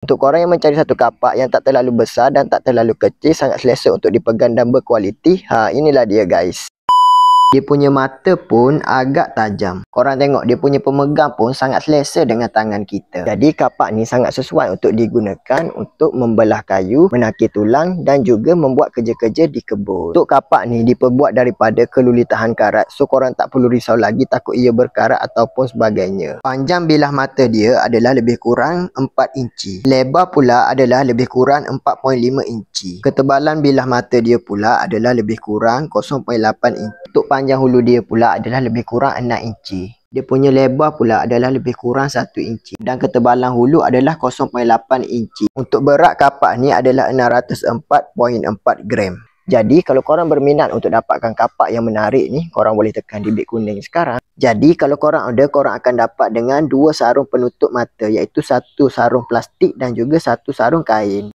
Untuk korang yang mencari satu kapak yang tak terlalu besar dan tak terlalu kecil, sangat selesa untuk dipegang dan berkualiti, ha, inilah dia guys. Dia punya mata pun agak tajam. Korang tengok dia punya pemegang pun sangat selesa dengan tangan kita. Jadi kapak ni sangat sesuai untuk digunakan untuk membelah kayu, menakir tulang dan juga membuat kerja-kerja di kebun. Untuk kapak ni diperbuat daripada keluli tahan karat. So korang tak perlu risau lagi takut ia berkarat ataupun sebagainya. Panjang bilah mata dia adalah lebih kurang 4 inci. Lebar pula adalah lebih kurang 4.5 inci. Ketebalan bilah mata dia pula adalah lebih kurang 0.8 inci untuk panjang hulu dia pula adalah lebih kurang 6 inci. Dia punya lebar pula adalah lebih kurang 1 inci dan ketebalan hulu adalah 0.8 inci. Untuk berat kapak ni adalah 604.4 gram. Jadi kalau korang berminat untuk dapatkan kapak yang menarik ni, korang boleh tekan di bit kuning sekarang. Jadi kalau korang ada, korang akan dapat dengan dua sarung penutup mata iaitu satu sarung plastik dan juga satu sarung kain.